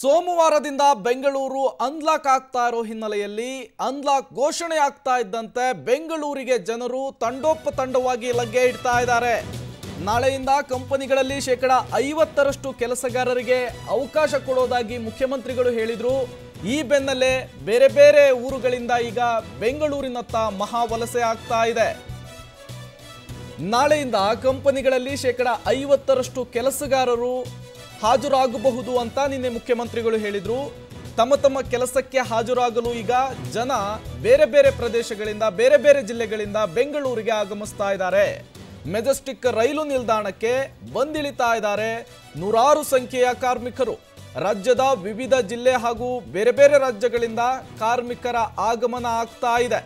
ಸೋಮವಾರದಿಂದ ಬೆಂಗಳೂರು ಅನ್ಲಾಕ್ ಆಗ್ತಾ ಇರೋ ಹಿನ್ನೆಲೆಯಲ್ಲಿ ಅನ್ಲಾಕ್ ಘೋಷಣೆ ಆಗ್ತಾ ಇದ್ದಂತೆ ಬೆಂಗಳೂರಿಗೆ ಜನರು ತಂಡೋಪ ತಂಡವಾಗಿ ಲಗ್ಗೆ ಇಡ್ತಾ ಇದ್ದಾರೆ ನಾಳೆಯಿಂದ ಕಂಪನಿಗಳಲ್ಲಿ ಶೇಕಡ ಐವತ್ತರಷ್ಟು ಕೆಲಸಗಾರರಿಗೆ ಅವಕಾಶ ಕೊಡೋದಾಗಿ ಮುಖ್ಯಮಂತ್ರಿಗಳು ಹೇಳಿದರು ಈ ಬೆನ್ನಲ್ಲೇ ಬೇರೆ ಬೇರೆ ಊರುಗಳಿಂದ ಈಗ ಬೆಂಗಳೂರಿನತ್ತ ಮಹಾ ವಲಸೆ ಆಗ್ತಾ ಇದೆ ನಾಳೆಯಿಂದ ಕಂಪನಿಗಳಲ್ಲಿ ಶೇಕಡ ಐವತ್ತರಷ್ಟು ಕೆಲಸಗಾರರು ಹಾಜರಾಗಬಹುದು ಅಂತ ನಿನ್ನೆ ಮುಖ್ಯಮಂತ್ರಿಗಳು ಹೇಳಿದರು ತಮ್ಮ ತಮ್ಮ ಕೆಲಸಕ್ಕೆ ಹಾಜರಾಗಲು ಈಗ ಜನ ಬೇರೆ ಬೇರೆ ಪ್ರದೇಶಗಳಿಂದ ಬೇರೆ ಬೇರೆ ಜಿಲ್ಲೆಗಳಿಂದ ಬೆಂಗಳೂರಿಗೆ ಆಗಮಿಸ್ತಾ ಇದ್ದಾರೆ ಮೆಜೆಸ್ಟಿಕ್ ರೈಲು ನಿಲ್ದಾಣಕ್ಕೆ ಬಂದಿಳಿತಾ ಇದ್ದಾರೆ ನೂರಾರು ಸಂಖ್ಯೆಯ ಕಾರ್ಮಿಕರು ರಾಜ್ಯದ ವಿವಿಧ ಜಿಲ್ಲೆ ಹಾಗೂ ಬೇರೆ ಬೇರೆ ರಾಜ್ಯಗಳಿಂದ ಕಾರ್ಮಿಕರ ಆಗಮನ ಆಗ್ತಾ ಇದೆ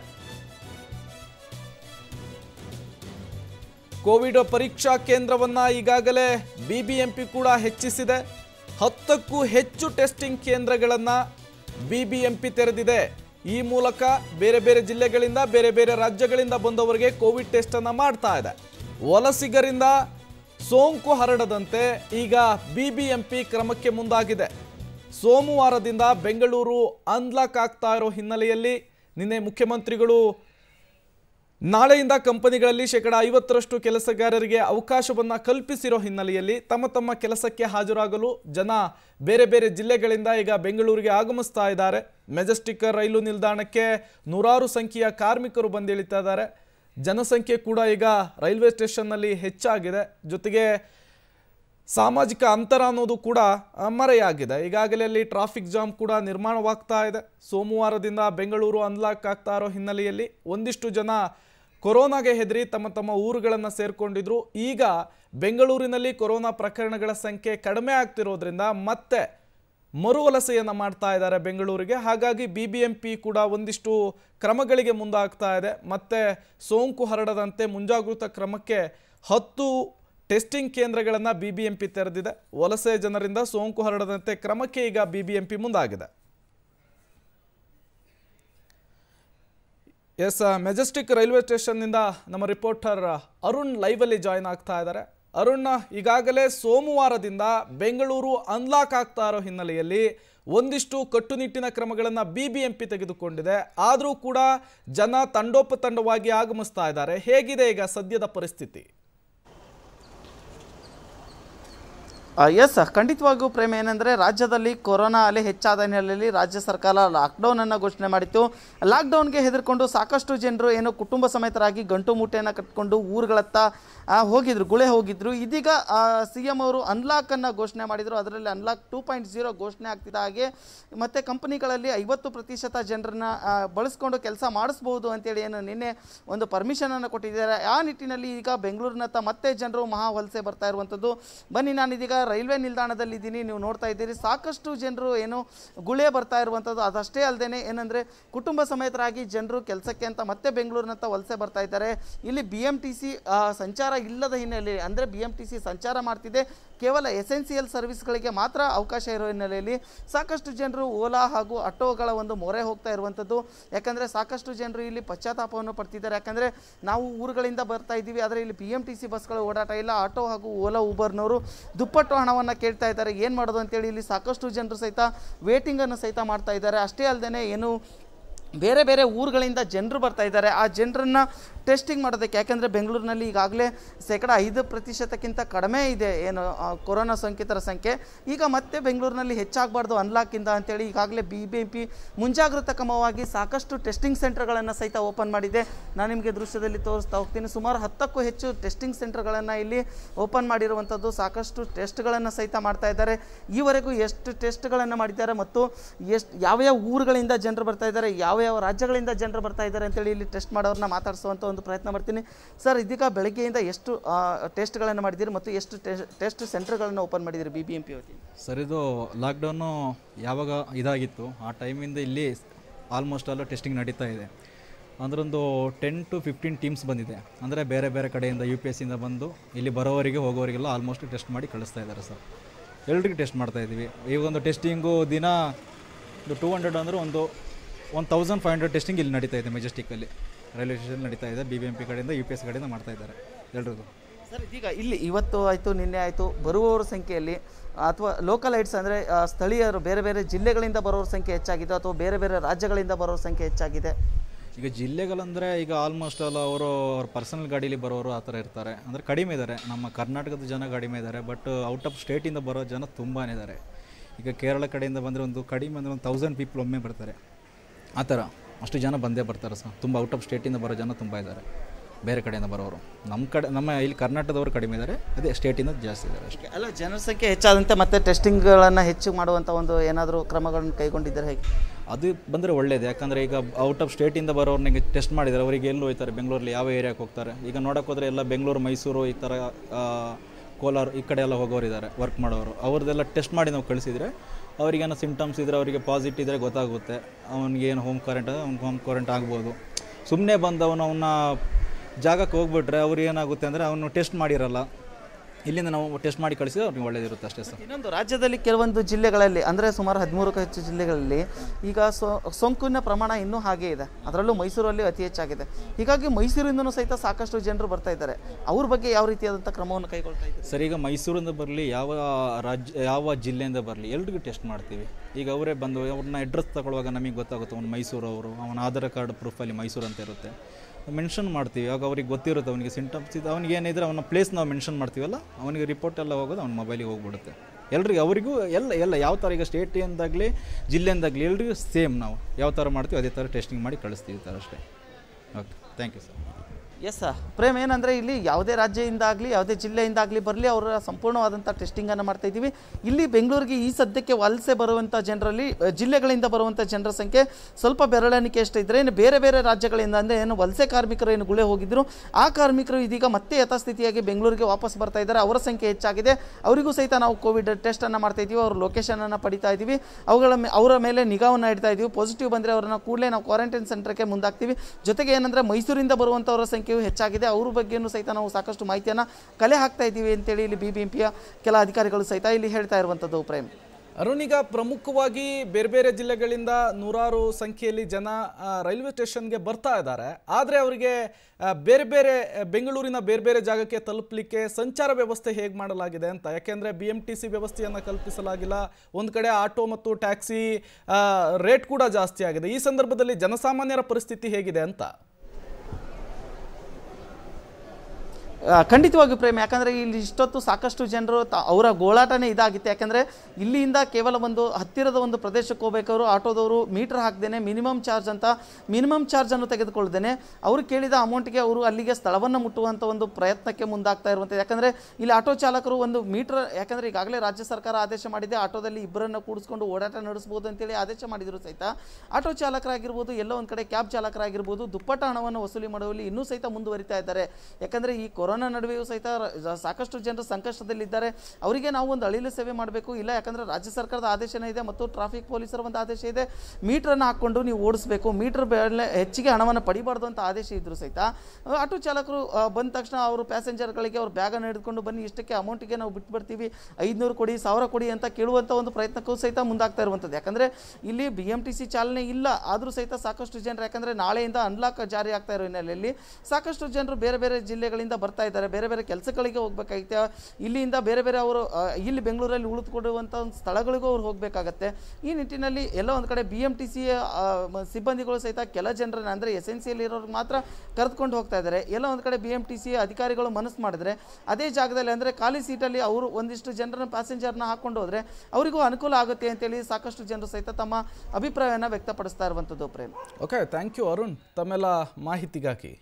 ಕೋವಿಡ್ ಪರೀಕ್ಷಾ ಕೇಂದ್ರವನ್ನು ಈಗಾಗಲೇ ಬಿಬಿಎಂಪಿ ಕೂಡ ಹೆಚ್ಚಿಸಿದೆ ಹತ್ತಕ್ಕೂ ಹೆಚ್ಚು ಟೆಸ್ಟಿಂಗ್ ಕೇಂದ್ರಗಳನ್ನು ಬಿಬಿಎಂಪಿ ತೆರೆದಿದೆ ಈ ಮೂಲಕ ಬೇರೆ ಬೇರೆ ಜಿಲ್ಲೆಗಳಿಂದ ಬೇರೆ ಬೇರೆ ರಾಜ್ಯಗಳಿಂದ ಬಂದವರಿಗೆ ಕೋವಿಡ್ ಟೆಸ್ಟನ್ನು ಮಾಡ್ತಾ ಇದೆ ವಲಸಿಗರಿಂದ ಸೋಂಕು ಹರಡದಂತೆ ಈಗ ಬಿಬಿಎಂಪಿ ಕ್ರಮಕ್ಕೆ ಮುಂದಾಗಿದೆ ಸೋಮವಾರದಿಂದ ಬೆಂಗಳೂರು ಅನ್ಲಾಕ್ ಆಗ್ತಾ ಇರೋ ಹಿನ್ನೆಲೆಯಲ್ಲಿ ನಿನ್ನೆ ಮುಖ್ಯಮಂತ್ರಿಗಳು ನಾಳೆಯಿಂದ ಕಂಪನಿಗಳಲ್ಲಿ ಶೇಕಡ ಐವತ್ತರಷ್ಟು ಕೆಲಸಗಾರರಿಗೆ ಅವಕಾಶವನ್ನು ಕಲ್ಪಿಸಿರೋ ಹಿನ್ನೆಲೆಯಲ್ಲಿ ತಮ್ಮ ತಮ್ಮ ಕೆಲಸಕ್ಕೆ ಹಾಜರಾಗಲು ಜನ ಬೇರೆ ಬೇರೆ ಜಿಲ್ಲೆಗಳಿಂದ ಈಗ ಬೆಂಗಳೂರಿಗೆ ಆಗಮಿಸ್ತಾ ಇದ್ದಾರೆ ಮೆಜೆಸ್ಟಿಕ್ ರೈಲು ನಿಲ್ದಾಣಕ್ಕೆ ನೂರಾರು ಸಂಖ್ಯೆಯ ಕಾರ್ಮಿಕರು ಬಂದಿಳಿತಾ ಇದ್ದಾರೆ ಜನಸಂಖ್ಯೆ ಕೂಡ ಈಗ ರೈಲ್ವೆ ಸ್ಟೇಷನ್ನಲ್ಲಿ ಹೆಚ್ಚಾಗಿದೆ ಜೊತೆಗೆ ಸಾಮಾಜಿಕ ಅಂತರ ಅನ್ನೋದು ಕೂಡ ಮರೆಯಾಗಿದೆ ಈಗಾಗಲೇ ಅಲ್ಲಿ ಟ್ರಾಫಿಕ್ ಜಾಮ್ ಕೂಡ ನಿರ್ಮಾಣವಾಗ್ತಾ ಇದೆ ಸೋಮವಾರದಿಂದ ಬೆಂಗಳೂರು ಅನ್ಲಾಕ್ ಆಗ್ತಾ ಇರೋ ಹಿನ್ನೆಲೆಯಲ್ಲಿ ಒಂದಿಷ್ಟು ಜನ ಕೊರೋನಾಗೆ ಹೆದರಿ ತಮ್ಮ ತಮ್ಮ ಊರುಗಳನ್ನು ಸೇರಿಕೊಂಡಿದ್ರು ಈಗ ಬೆಂಗಳೂರಿನಲ್ಲಿ ಕೊರೋನಾ ಪ್ರಕರಣಗಳ ಸಂಖ್ಯೆ ಕಡಿಮೆ ಆಗ್ತಿರೋದ್ರಿಂದ ಮತ್ತೆ ಮರು ವಲಸೆಯನ್ನು ಮಾಡ್ತಾ ಇದ್ದಾರೆ ಬೆಂಗಳೂರಿಗೆ ಹಾಗಾಗಿ ಬಿ ಬಿ ಎಂ ಪಿ ಕೂಡ ಒಂದಿಷ್ಟು ಕ್ರಮಗಳಿಗೆ ಮುಂದಾಗ್ತಾ ಇದೆ ಮತ್ತೆ ಸೋಂಕು ಹರಡದಂತೆ ಮುಂಜಾಗ್ರತಾ ಕ್ರಮಕ್ಕೆ ಹತ್ತು ಟೆಸ್ಟಿಂಗ್ ಕೇಂದ್ರಗಳನ್ನು ಬಿ ಬಿ ಎಂ ಪಿ ತೆರೆದಿದೆ ವಲಸೆ ಜನರಿಂದ ಸೋಂಕು ಹರಡದಂತೆ ಕ್ರಮಕ್ಕೆ ಈಗ ಬಿ ಬಿ ಎಂ ಪಿ ಮುಂದಾಗಿದೆ ಎಸ್ ಮೆಜೆಸ್ಟಿಕ್ ರೈಲ್ವೆ ಸ್ಟೇಷನ್ನಿಂದ ನಮ್ಮ ರಿಪೋರ್ಟರ್ ಅರುಣ್ ಲೈವಲ್ಲಿ ಜಾಯ್ನ್ ಆಗ್ತಾ ಇದ್ದಾರೆ ಅರುಣ್ ಈಗಾಗಲೇ ಸೋಮವಾರದಿಂದ ಬೆಂಗಳೂರು ಅನ್ಲಾಕ್ ಆಗ್ತಾ ಇರೋ ಹಿನ್ನೆಲೆಯಲ್ಲಿ ಒಂದಿಷ್ಟು ಕಟ್ಟುನಿಟ್ಟಿನ ಕ್ರಮಗಳನ್ನು ಬಿ ಬಿ ಎಂ ಪಿ ತೆಗೆದುಕೊಂಡಿದೆ ಆದರೂ ಕೂಡ ಜನ ತಂಡೋಪತಂಡವಾಗಿ ಆಗಮಿಸ್ತಾ ಇದ್ದಾರೆ ಹೇಗಿದೆ ಈಗ ಸದ್ಯದ ಪರಿಸ್ಥಿತಿ ಎಸ್ ಖಂಡಿತವಾಗೂ ಪ್ರೇಮ ಏನೆಂದರೆ ರಾಜ್ಯದಲ್ಲಿ ಕೊರೋನಾ ಅಲೆ ಹೆಚ್ಚಾದ ಹಿನ್ನೆಲೆಯಲ್ಲಿ ರಾಜ್ಯ ಸರ್ಕಾರ ಲಾಕ್ಡೌನನ್ನು ಘೋಷಣೆ ಮಾಡಿತ್ತು ಲಾಕ್ಡೌನ್ಗೆ ಹೆದರ್ಕೊಂಡು ಸಾಕಷ್ಟು ಜನರು ಏನು ಕುಟುಂಬ ಸಮೇತರಾಗಿ ಗಂಟು ಮೂಟೆಯನ್ನು ಕಟ್ಕೊಂಡು ಊರುಗಳತ್ತ ಹೋಗಿದ್ರು ಗುಳೆ ಹೋಗಿದ್ರು ಇದೀಗ ಸಿ ಎಂ ಅವರು ಅನ್ಲಾಕನ್ನು ಘೋಷಣೆ ಮಾಡಿದರು ಅದರಲ್ಲಿ ಅನ್ಲಾಕ್ ಟೂ ಪಾಯಿಂಟ್ ಜೀರೋ ಘೋಷಣೆ ಆಗ್ತಿದ್ದ ಹಾಗೆ ಮತ್ತು ಕಂಪ್ನಿಗಳಲ್ಲಿ ಐವತ್ತು ಪ್ರತಿಶತ ಜನರನ್ನ ಬಳಸ್ಕೊಂಡು ಕೆಲಸ ಮಾಡಿಸ್ಬೋದು ಅಂತೇಳಿ ಏನು ನಿನ್ನೆ ಒಂದು ಪರ್ಮಿಷನನ್ನು ಕೊಟ್ಟಿದ್ದಾರೆ ಆ ನಿಟ್ಟಿನಲ್ಲಿ ಈಗ ಬೆಂಗಳೂರಿನತ್ತ ಮತ್ತೆ ಜನರು ಮಹಾ ವಲಸೆ ಬರ್ತಾ ಇರುವಂಥದ್ದು ಬನ್ನಿ ನಾನು ರೈಲ್ವೆ ನಿಲ್ದಾಣದಲ್ಲಿ ಇದ್ದೀನಿ ನೀವು ನೋಡ್ತಾ ಇದ್ದೀರಿ ಸಾಕಷ್ಟು ಜನರು ಏನು ಗುಳೆ ಬರ್ತಾ ಇರುವಂಥದ್ದು ಅದಷ್ಟೇ ಅಲ್ಲದೆ ಏನಂದರೆ ಕುಟುಂಬ ಸಮೇತರಾಗಿ ಜನರು ಕೆಲಸಕ್ಕೆ ಅಂತ ಮತ್ತೆ ಬೆಂಗಳೂರಿನಂತ ವಲಸೆ ಬರ್ತಾ ಇದ್ದಾರೆ ಇಲ್ಲಿ ಬಿ ಎಮ್ ಟಿ ಸಿ ಸಂಚಾರ ಇಲ್ಲದ ಹಿನ್ನೆಲೆಯಲ್ಲಿ ಅಂದರೆ ಬಿ ಎಮ್ ಟಿ ಸಿ ಸಂಚಾರ ಮಾಡ್ತಿದೆ ಕೇವಲ ಎಸೆನ್ಸಿಯಲ್ ಸರ್ವಿಸ್ಗಳಿಗೆ ಮಾತ್ರ ಅವಕಾಶ ಇರೋ ಹಿನ್ನೆಲೆಯಲ್ಲಿ ಸಾಕಷ್ಟು ಜನರು ಓಲಾ ಹಾಗೂ ಆಟೋಗಳ ಒಂದು ಮೊರೆ ಹೋಗ್ತಾ ಇರುವಂಥದ್ದು ಯಾಕಂದರೆ ಸಾಕಷ್ಟು ಜನರು ಇಲ್ಲಿ ಪಶ್ಚಾತ್ತಾಪವನ್ನು ಪಡ್ತಿದ್ದಾರೆ ಯಾಕಂದರೆ ನಾವು ಊರುಗಳಿಂದ ಬರ್ತಾ ಇದ್ದೀವಿ ಆದರೆ ಇಲ್ಲಿ ಬಿ ಎಮ್ ಟಿ ಸಿ ಬಸ್ಗಳು ಓಡಾಟ ಇಲ್ಲ ಆಟೋ ಹಾಗೂ ಓಲಾ ಊಬರ್ನವರು ದುಪ್ಪಟ್ಟು ಸಾಕಷ್ಟು ಹಣವನ್ನು ಕೇಳ್ತಾ ಇದ್ದಾರೆ ಏನು ಮಾಡೋದು ಅಂತೇಳಿ ಇಲ್ಲಿ ಸಾಕಷ್ಟು ಜನರು ಸಹಿತ ವೇಟಿಂಗನ್ನು ಸಹಿತ ಮಾಡ್ತಾ ಇದ್ದಾರೆ ಅಷ್ಟೇ ಅಲ್ಲದೆ ಏನು ಬೇರೆ ಬೇರೆ ಊರುಗಳಿಂದ ಜನರು ಬರ್ತಾ ಇದ್ದಾರೆ ಆ ಜನರನ್ನು ಟೆಸ್ಟಿಂಗ್ ಮಾಡೋದಕ್ಕೆ ಯಾಕೆಂದರೆ ಬೆಂಗಳೂರಿನಲ್ಲಿ ಈಗಾಗಲೇ ಶೇಕಡ ಐದು ಪ್ರತಿಶತಕ್ಕಿಂತ ಕಡಿಮೆ ಇದೆ ಏನು ಕೊರೋನಾ ಸೋಂಕಿತರ ಸಂಖ್ಯೆ ಈಗ ಮತ್ತೆ ಬೆಂಗಳೂರಿನಲ್ಲಿ ಹೆಚ್ಚಾಗಬಾರ್ದು ಅನ್ಲಾಕಿಂದ ಅಂತೇಳಿ ಈಗಾಗಲೇ ಬಿ ಬಿ ಎಂ ಪಿ ಮುಂಜಾಗ್ರತಾ ಕ್ರಮವಾಗಿ ಸಾಕಷ್ಟು ಟೆಸ್ಟಿಂಗ್ ಸೆಂಟರ್ಗಳನ್ನು ಸಹಿತ ಓಪನ್ ಮಾಡಿದೆ ನಾನು ನಿಮಗೆ ದೃಶ್ಯದಲ್ಲಿ ತೋರಿಸ್ತಾ ಹೋಗ್ತೀನಿ ಸುಮಾರು ಹತ್ತಕ್ಕೂ ಹೆಚ್ಚು ಟೆಸ್ಟಿಂಗ್ ಸೆಂಟರ್ಗಳನ್ನು ಇಲ್ಲಿ ಓಪನ್ ಮಾಡಿರುವಂಥದ್ದು ಸಾಕಷ್ಟು ಟೆಸ್ಟ್ಗಳನ್ನು ಸಹಿತ ಮಾಡ್ತಾ ಇದ್ದಾರೆ ಈವರೆಗೂ ಎಷ್ಟು ಟೆಸ್ಟ್ಗಳನ್ನು ಮಾಡಿದ್ದಾರೆ ಮತ್ತು ಎಷ್ಟು ಯಾವ್ಯಾವ ಊರುಗಳಿಂದ ಜನರು ಬರ್ತಾ ಇದ್ದಾರೆ ಯಾವ ಯಾವ ರಾಜ್ಯಗಳಿಂದ ಜನರು ಬರ್ತಾ ಇದ್ದಾರೆ ಅಂತೇಳಿ ಇಲ್ಲಿ ಟೆಸ್ಟ್ ಮಾಡೋರನ್ನ ಮಾತಾಡಿಸುವಂಥ ಒಂದು ಪ್ರಯತ್ನ ಮಾಡ್ತೀನಿ ಸರ್ ಇದೀಗ ಬೆಳಗ್ಗೆಯಿಂದ ಎಷ್ಟು ಟೆಸ್ಟ್ಗಳನ್ನು ಮಾಡಿದ್ದೀರಿ ಮತ್ತು ಎಷ್ಟು ಟೆಸ್ಟ್ ಸೆಂಟರ್ಗಳನ್ನು ಓಪನ್ ಮಾಡಿದ್ದೀರಿ B B M P sir ಇದು ಲಾಕ್ಡೌನು ಯಾವಾಗ ಇದಾಗಿತ್ತು ಆ ಟೈಮಿಂದ ಇಲ್ಲಿ ಆಲ್ಮೋಸ್ಟ್ ಆಲ್ ಟೆಸ್ಟಿಂಗ್ ನಡೀತಾ ಇದೆ ಅಂದ್ರೊಂದು ಟೆನ್ ಟು ಫಿಫ್ಟೀನ್ ಟೀಮ್ಸ್ ಬಂದಿದೆ ಅಂದರೆ ಬೇರೆ ಬೇರೆ ಕಡೆಯಿಂದ ಯು ಪಿ ಎಸ್ ಇಂದ ಬಂದು ಇಲ್ಲಿ ಬರೋವರಿಗೆ ಹೋಗೋರಿಗೆಲ್ಲ ಆಲ್ಮೋಸ್ಟ್ ಟೆಸ್ಟ್ ಮಾಡಿ ಕಳಿಸ್ತಾ ಇದ್ದಾರೆ ಸರ್ ಎಲ್ರಿಗೂ ಟೆಸ್ಟ್ ಮಾಡ್ತಾ ಇದ್ದೀವಿ ಈ ಒಂದು ಟೆಸ್ಟಿಂಗು ದಿನ ಟೂ ಹಂಡ್ರೆಡ್ ಅಂದರೆ ಒಂದು one thousand five hundred testing ಇಲ್ಲಿ ನಡೀತಾ ಇದೆ ಮೆಜೆಸ್ಟಿಕ್ಕಲ್ಲಿ ರೈಲ್ವೆ ಸ್ಟೇಷನ್ ನಡೀತಾ ಇದೆ ಬಿ ಬಿ ಎಂ ಪಿ ಕಡೆಯಿಂದ ಯು ಪಿ ಎಸ್ ಕಡೆಯಿಂದ ಮಾಡ್ತಾ ಇದ್ದಾರೆ ಎಲ್ಲರೂ ಸರ್ ಇದೀಗ ಇಲ್ಲಿ ಇವತ್ತು ಆಯಿತು ನಿನ್ನೆ ಆಯಿತು ಬರುವವರ ಸಂಖ್ಯೆಯಲ್ಲಿ ಅಥವಾ ಲೋಕಲ್ ಐಟ್ಸ್ ಅಂದರೆ ಸ್ಥಳೀಯರು ಬೇರೆ ಬೇರೆ ಜಿಲ್ಲೆಗಳಿಂದ ಬರೋರ ಸಂಖ್ಯೆ ಹೆಚ್ಚಾಗಿದೆ ಅಥವಾ ಬೇರೆ ಬೇರೆ ರಾಜ್ಯಗಳಿಂದ ಬರೋರ ಸಂಖ್ಯೆ ಹೆಚ್ಚಾಗಿದೆ ಈಗ ಜಿಲ್ಲೆಗಳಂದರೆ ಈಗ ಆಲ್ಮೋಸ್ಟ್ ಆಲ್ ಅವರು ಅವ್ರ ಪರ್ಸನಲ್ ಗಾಡೀಲಿ ಬರೋರು ಆ ಥರ ಇರ್ತಾರೆ ಅಂದರೆ ಕಡಿಮೆ ಇದ್ದಾರೆ ನಮ್ಮ ಕರ್ನಾಟಕದ ಜನ ಕಡಿಮೆ ಇದ್ದಾರೆ ಬಟ್ ಔಟ್ ಆಫ್ ಸ್ಟೇಟಿಂದ ಬರೋ ಜನ ತುಂಬಾ ಇದ್ದಾರೆ ಈಗ ಕೇರಳ ಕಡೆಯಿಂದ ಬಂದರೆ ಒಂದು ಕಡಿಮೆ ಅಂದರೆ ಒಂದು ತೌಸಂಡ್ ಪೀಪಲ್ ಒಮ್ಮೆ ಬರ್ತಾರೆ ಆ ಥರ ಅಷ್ಟು ಜನ ಬಂದೇ ಬರ್ತಾರೆ ಸರ್ ತುಂಬ ಔಟ್ ಆಫ್ ಸ್ಟೇಟಿಂದ ಬರೋ ಜನ ತುಂಬ ಇದ್ದಾರೆ ಬೇರೆ ಕಡೆಯಿಂದ ಬರೋರು ನಮ್ಮ ಕಡೆ ನಮ್ಮ ಇಲ್ಲಿ ಕರ್ನಾಟಕದವರು ಕಡಿಮೆ ಇದ್ದಾರೆ ಅದೇ ಸ್ಟೇಟಿಂದ ಜಾಸ್ತಿ ಇದ್ದಾರೆ ಅಷ್ಟೇ ಅಲ್ಲ ಜನಸಂಖ್ಯೆ ಹೆಚ್ಚಾದಂತೆ ಮತ್ತು ಟೆಸ್ಟಿಂಗ್ಗಳನ್ನು ಹೆಚ್ಚು ಮಾಡುವಂಥ ಒಂದು ಏನಾದರೂ ಕ್ರಮಗಳನ್ನು ಕೈಗೊಂಡಿದ್ದಾರೆ ಹೇಗೆ ಅದು ಬಂದರೆ ಒಳ್ಳೇದು ಯಾಕಂದರೆ ಈಗ ಔಟ್ ಆಫ್ ಸ್ಟೇಟಿಂದ ಬರೋರ್ನಿಗೆ ಟೆಸ್ಟ್ ಮಾಡಿದರೆ ಅವರಿಗೆ ಎಲ್ಲಿ ಹೋಯ್ತಾರೆ ಬೆಂಗಳೂರಲ್ಲಿ ಯಾವ ಏರಿಯಾಕ್ಕೆ ಹೋಗ್ತಾರೆ ಈಗ ನೋಡೋಕ್ಕೋದ್ರೆ ಎಲ್ಲ ಬೆಂಗಳೂರು ಮೈಸೂರು ಈ ಥರ ಕೋಲಾರ ಈ ಕಡೆ ಎಲ್ಲ ಹೋಗೋರು ಇದ್ದಾರೆ ವರ್ಕ್ ಮಾಡೋರು ಅವ್ರದ್ದೆಲ್ಲ ಟೆಸ್ಟ್ ಮಾಡಿ ನಾವು ಕಳಿಸಿದರೆ ಅವರಿಗೇನೋ ಸಿಮ್ಟಮ್ಸ್ ಇದ್ದರೆ ಅವರಿಗೆ ಪಾಸಿಟಿವ್ ಇದ್ದರೆ ಗೊತ್ತಾಗುತ್ತೆ ಅವನಿಗೆ ಏನು ಹೋಮ್ ಕ್ವಾರಂಟ್ ಅವ್ನಿಗೆ ಹೋಮ್ ಕ್ವಾರಂಟ್ ಆಗ್ಬೋದು ಸುಮ್ಮನೆ ಬಂದವನು ಅವನ್ನ ಜಾಗಕ್ಕೆ ಹೋಗ್ಬಿಟ್ರೆ ಅವ್ರು ಏನಾಗುತ್ತೆ ಅಂದರೆ ಅವನು ಟೆಸ್ಟ್ ಮಾಡಿರಲ್ಲ ಇಲ್ಲಿಂದ ನಾವು ಟೆಸ್ಟ್ ಮಾಡಿ ಕಳಿಸಿದ್ರೆ ಅವ್ರಿಗೆ ಒಳ್ಳೆಯದಿರುತ್ತೆ ಅಷ್ಟೇ ಸರ್ ಇನ್ನೊಂದು ರಾಜ್ಯದಲ್ಲಿ ಕೆಲವೊಂದು ಜಿಲ್ಲೆಗಳಲ್ಲಿ ಅಂದರೆ ಸುಮಾರು ಹದಿಮೂರಕ್ಕೂ ಹೆಚ್ಚು ಜಿಲ್ಲೆಗಳಲ್ಲಿ ಈಗ ಸೋಂಕಿನ ಪ್ರಮಾಣ ಇನ್ನೂ ಹಾಗೇ ಇದೆ ಅದರಲ್ಲೂ ಮೈಸೂರಲ್ಲಿ ಅತಿ ಹೆಚ್ಚಾಗಿದೆ ಹೀಗಾಗಿ ಮೈಸೂರಿಂದನೂ ಸಹಿತ ಸಾಕಷ್ಟು ಜನರು ಬರ್ತಾ ಇದ್ದಾರೆ ಅವ್ರ ಬಗ್ಗೆ ಯಾವ ರೀತಿಯಾದಂಥ ಕ್ರಮವನ್ನು ಕೈಗೊಳ್ತಾ ಇದ್ದಾರೆ ಸರ್ ಈಗ ಮೈಸೂರಿಂದ ಬರಲಿ ಯಾವ ರಾಜ್ಯ ಯಾವ ಜಿಲ್ಲೆಯಿಂದ ಬರಲಿ ಎಲ್ರಿಗೂ ಟೆಸ್ಟ್ ಮಾಡ್ತೀವಿ ಈಗ ಅವರೇ ಬಂದು ಅವ್ರನ್ನ ಅಡ್ರೆಸ್ ತಗೊಳ್ಳುವಾಗ ನಮಗೆ ಗೊತ್ತಾಗುತ್ತೆ ಅವ್ನು ಮೈಸೂರು ಅವರು ಅವನ ಆಧಾರ್ ಕಾರ್ಡ್ ಪ್ರೂಫಲ್ಲಿ ಮೈಸೂರು ಅಂತ ಇರುತ್ತೆ ಮೆನ್ಷನ್ ಮಾಡ್ತೀವಿ ಆಗ ಅವ್ರಿಗೆ ಗೊತ್ತಿರುತ್ತೆ ಅವನಿಗೆ ಸಿಂಟಮ್ಸ್ ಇದೆ ಅವ್ನಿಗೆ ಏನಿದ್ರೆ ಅವನ ಪ್ಲೇಸ್ ನಾವು ಮೆನ್ಷನ್ ಮಾಡ್ತೀವಲ್ಲ ಅವನಿಗೆ ರಿಪೋರ್ಟ್ ಎಲ್ಲ ಹೋಗೋದು ಅವ್ನ ಮೊಬೈಲಿಗೆ ಹೋಗ್ಬಿಡುತ್ತೆ ಎಲ್ರಿಗೆ ಅವರಿಗೂ ಎಲ್ಲ ಎಲ್ಲ ಯಾವ ಥರ ಈಗ ಸ್ಟೇಟಿಂದಾಗಲಿ ಜಿಲ್ಲೆಯಿಂದಾಗಲಿ ಎಲ್ರಿಗೂ ಸೇಮ್ ನಾವು ಯಾವ ಥರ ಮಾಡ್ತೀವಿ ಅದೇ ಥರ ಟೆಸ್ಟಿಂಗ್ ಮಾಡಿ ಕಳಿಸ್ತೀವಿ ಅಷ್ಟೇ okay thank you sir yes sir Prem ಏನಂದರೆ ಇಲ್ಲಿ ಯಾವುದೇ ರಾಜ್ಯದಿಂದಾಗಲಿ ಯಾವುದೇ ಜಿಲ್ಲೆಯಿಂದಾಗಲಿ ಬರಲಿ ಅವರ ಸಂಪೂರ್ಣವಾದಂಥ ಟೆಸ್ಟಿಂಗನ್ನು ಮಾಡ್ತಾ ಇದ್ದೀವಿ ಇಲ್ಲಿ ಬೆಂಗಳೂರಿಗೆ ಈ ಸದ್ಯಕ್ಕೆ ವಲಸೆ ಬರುವಂಥ ಜನರಲ್ಲಿ ಜಿಲ್ಲೆಗಳಿಂದ ಬರುವಂಥ ಜನರ ಸಂಖ್ಯೆ ಸ್ವಲ್ಪ ಬೆರಳಿಕೆ ಅಷ್ಟೇ ಇದ್ದರೆ ಏನು ಬೇರೆ ಬೇರೆ ರಾಜ್ಯಗಳಿಂದ ಅಂದರೆ ಏನು ವಲಸೆ ಕಾರ್ಮಿಕರು ಏನು ಗುಳೆ ಹೋಗಿದ್ದರು ಆ ಕಾರ್ಮಿಕರು ಇದೀಗ ಮತ್ತೆ ಯಥಾಸ್ಥಿತಿಯಾಗಿ ಬೆಂಗಳೂರಿಗೆ ವಾಪಸ್ ಬರ್ತಾ ಇದ್ದಾರೆ ಅವರ ಸಂಖ್ಯೆ ಹೆಚ್ಚಾಗಿದೆ ಅವರಿಗೂ ಸಹಿತ ನಾವು ಕೋವಿಡ್ ಟೆಸ್ಟನ್ನು ಮಾಡ್ತಾ ಇದ್ದೀವಿ ಅವ್ರ ಲೊಕೇಶನನ್ನು ಪಡಿತಾ ಇದ್ದೀವಿ ಅವುಗಳ ಅವರ ಮೇಲೆ ನಿಗಾವನ್ನು ಇಡ್ತಾ ಇದ್ದೀವಿ ಪಾಸಿಟಿವ್ ಬಂದರೆ ಅವರನ್ನು ಕೂಡಲೇ ನಾವು ಕ್ವಾರಂಟೈನ್ ಸೆಂಟ್ರಕ್ಕೆ ಮುಂದಾಗ್ತೀವಿ ಜೊತೆಗೆ ಏನಂದರೆ ಮೈಸೂರು ಮೈಸೂರಿಂದ ಬರುವಂಥವರ ಸಂಖ್ಯೆಯು ಹೆಚ್ಚಾಗಿದೆ ಅವ್ರ ಬಗ್ಗೆಯೂ ಸಹಿತ ನಾವು ಸಾಕಷ್ಟು ಮಾಹಿತಿಯನ್ನು ಕಲೆ ಹಾಕ್ತಾ ಇದ್ದೀವಿ ಅಂತೇಳಿ ಇಲ್ಲಿ ಬಿ ಕೆಲ ಅಧಿಕಾರಿಗಳು ಸಹಿತ ಇಲ್ಲಿ ಹೇಳ್ತಾ ಇರುವಂಥದ್ದು ಪ್ರೇಮ್ ಅರುಣಿಗ ಪ್ರಮುಖವಾಗಿ ಬೇರೆ ಬೇರೆ ಜಿಲ್ಲೆಗಳಿಂದ ನೂರಾರು ಸಂಖ್ಯೆಯಲ್ಲಿ ಜನ ರೈಲ್ವೆ ಸ್ಟೇಷನ್ಗೆ ಬರ್ತಾ ಇದ್ದಾರೆ ಆದರೆ ಅವರಿಗೆ ಬೇರೆ ಬೇರೆ ಬೆಂಗಳೂರಿನ ಬೇರೆ ಬೇರೆ ಜಾಗಕ್ಕೆ ತಲುಪಲಿಕ್ಕೆ ಸಂಚಾರ ವ್ಯವಸ್ಥೆ ಹೇಗೆ ಮಾಡಲಾಗಿದೆ ಅಂತ ಯಾಕೆಂದರೆ ಬಿ ಎಮ್ ಟಿ ಸಿ ವ್ಯವಸ್ಥೆಯನ್ನು ಕಲ್ಪಿಸಲಾಗಿಲ್ಲ ಒಂದು ಕಡೆ ಆಟೋ ಮತ್ತು ಟ್ಯಾಕ್ಸಿ ರೇಟ್ ಕೂಡ ಜಾಸ್ತಿ ಆಗಿದೆ ಈ ಸಂದರ್ಭದಲ್ಲಿ ಜನಸಾಮಾನ್ಯರ ಪರಿಸ್ಥಿತಿ ಹೇಗಿದೆ ಅಂತ ಖಂಡಿತವಾಗಿಯೂ ಪ್ರೇಮ್ ಯಾಕಂದರೆ ಇಲ್ಲಿ ಇಷ್ಟೊತ್ತು ಸಾಕಷ್ಟು ಜನರು ತ ಅವರ ಗೋಳಾಟನೇ ಇದಾಗಿತ್ತು ಯಾಕಂದರೆ ಇಲ್ಲಿಯಿಂದ ಕೇವಲ ಒಂದು ಹತ್ತಿರದ ಒಂದು ಪ್ರದೇಶಕ್ಕೆ ಹೋಗ್ಬೇಕಾದ್ರು ಆಟೋದವರು ಮೀಟರ್ ಹಾಕ್ದೇನೆ ಮಿನಿಮಮ್ ಚಾರ್ಜ್ ಅಂತ ಮಿನಿಮಮ್ ಚಾರ್ಜನ್ನು ತೆಗೆದುಕೊಳ್ಳ್ದೇನೆ ಅವರು ಕೇಳಿದ ಅಮೌಂಟ್ಗೆ ಅವರು ಅಲ್ಲಿಗೆ ಸ್ಥಳವನ್ನು ಮುಟ್ಟುವಂಥ ಒಂದು ಪ್ರಯತ್ನಕ್ಕೆ ಮುಂದಾಗ್ತಾ ಇರುವಂಥದ್ದು ಯಾಕಂದರೆ ಇಲ್ಲಿ ಆಟೋ ಚಾಲಕರು ಒಂದು ಮೀಟರ್ ಯಾಕಂದರೆ ಈಗಾಗಲೇ ರಾಜ್ಯ ಸರ್ಕಾರ ಆದೇಶ ಮಾಡಿದೆ ಆಟೋದಲ್ಲಿ ಇಬ್ಬರನ್ನು ಕೂಡಿಸ್ಕೊಂಡು ಓಡಾಟ ನಡೆಸ್ಬೋದು ಅಂತೇಳಿ ಆದೇಶ ಮಾಡಿದರು ಸಹಿತ ಆಟೋ ಚಾಲಕರಾಗಿರ್ಬೋದು ಎಲ್ಲೋ ಒಂದು ಕಡೆ ಕ್ಯಾಬ್ ಚಾಲಕರಾಗಿರ್ಬೋದು ದುಪ್ಪಟ್ಟ ಹಣವನ್ನು ವಸೂಲಿ ಮಾಡುವಲ್ಲಿ ಇನ್ನೂ ಸಹಿತ ಮುಂದುವರಿತಾ ಇದ್ದಾರೆ ಯಾಕಂದರೆ ಈ ಕೊರೋನಾ ಕೊರೋನಾ ನಡುವೆಯೂ ಸಹಿತ ಸಾಕಷ್ಟು ಜನರು ಸಂಕಷ್ಟದಲ್ಲಿದ್ದಾರೆ ಅವರಿಗೆ ನಾವು ಒಂದು ಅಳಿಲು ಸೇವೆ ಮಾಡಬೇಕು ಇಲ್ಲ ಯಾಕಂದರೆ ರಾಜ್ಯ ಸರ್ಕಾರದ ಆದೇಶನೇ ಇದೆ ಮತ್ತು ಟ್ರಾಫಿಕ್ ಪೊಲೀಸರ ಒಂದು ಆದೇಶ ಇದೆ ಮೀಟ್ರನ್ನು ಹಾಕ್ಕೊಂಡು ನೀವು ಓಡಿಸಬೇಕು ಮೀಟ್ರ್ ಬೆಳೆ ಹೆಚ್ಚಿಗೆ ಹಣವನ್ನು ಪಡಿಬಾರ್ದು ಅಂತ ಆದೇಶ ಇದ್ದರೂ ಸಹಿತ ಆಟೋ ಚಾಲಕರು ಬಂದ ತಕ್ಷಣ ಅವರು ಪ್ಯಾಸೆಂಜರ್ಗಳಿಗೆ ಅವ್ರ ಬ್ಯಾಗನ್ನು ಹಿಡಿದುಕೊಂಡು ಬನ್ನಿ ಇಷ್ಟಕ್ಕೆ ಅಮೌಂಟಿಗೆ ನಾವು ಬಿಟ್ಬಿಡ್ತೀವಿ ಐದುನೂರು ಕೊಡಿ ಸಾವಿರ ಕೊಡಿ ಅಂತ ಕೇಳುವಂಥ ಒಂದು ಪ್ರಯತ್ನಕ್ಕೂ ಸಹಿತ ಮುಂದಾಗ್ತಾ ಇರುವಂಥದ್ದು ಯಾಕಂದರೆ ಇಲ್ಲಿ ಬಿ ಎಮ್ ಟಿ ಸಿ ಚಾಲನೆ ಇಲ್ಲ ಆದರೂ ಸಹಿತ ಸಾಕಷ್ಟು ಜನರು ಯಾಕಂದರೆ ನಾಳೆಯಿಂದ ಅನ್ಲಾಕ್ ಜಾರಿ ಆಗ್ತಾ ಇರೋ ಹಿನ್ನೆಲೆಯಲ್ಲಿ ಸಾಕಷ್ಟು ಜನರು ಬೇರೆ ಬೇರೆ ಜಿಲ್ಲೆಗಳಿಂದ ಬರ್ತಾ ಹೋಗ್ತಾ ಇದ್ದಾರೆ ಬೇರೆ ಬೇರೆ ಕೆಲಸಗಳಿಗೆ ಹೋಗ್ಬೇಕಾಗಿತ್ತು ಇಲ್ಲಿಂದ ಬೇರೆ ಬೇರೆ ಅವರು ಇಲ್ಲಿ ಬೆಂಗಳೂರಲ್ಲಿ ಉಳಿದುಕೊಡುವಂಥ ಒಂದು ಸ್ಥಳಗಳಿಗೂ ಅವ್ರು ಹೋಗಬೇಕಾಗತ್ತೆ ಈ ನಿಟ್ಟಿನಲ್ಲಿ ಎಲ್ಲ ಒಂದು ಕಡೆ ಬಿ ಎಮ್ ಟಿ ಸಿಬ್ಬಂದಿಗಳು ಸಹಿತ ಕೆಲ ಜನರನ್ನ ಅಂದರೆ ಎಸೆನ್ಸಿಯಲ್ಲಿ ಇರೋರು ಮಾತ್ರ ಕರೆದುಕೊಂಡು ಹೋಗ್ತಾ ಇದ್ದಾರೆ ಎಲ್ಲ ಒಂದು ಕಡೆ ಬಿ ಎಮ್ ಟಿ ಸಿ ಅಧಿಕಾರಿಗಳು ಮನಸ್ಸು ಮಾಡಿದ್ರೆ ಅದೇ ಜಾಗದಲ್ಲಿ ಅಂದರೆ ಖಾಲಿ ಸೀಟಲ್ಲಿ ಅವರು ಒಂದಿಷ್ಟು ಜನರನ್ನು ಪ್ಯಾಸೆಂಜರ್ನ ಹಾಕ್ಕೊಂಡು ಹೋದರೆ ಅವರಿಗೂ ಅನುಕೂಲ ಆಗುತ್ತೆ ಅಂತೇಳಿ ಸಾಕಷ್ಟು ಜನರು ಸಹಿತ ತಮ್ಮ ಅಭಿಪ್ರಾಯವನ್ನು ವ್ಯಕ್ತಪಡಿಸ್ತಾ ಇರುವಂಥದ್ದು Prem okay thank you Arun ತಮ್ಮೆಲ್ಲ ಮಾಹಿತಿಗಾಗಿ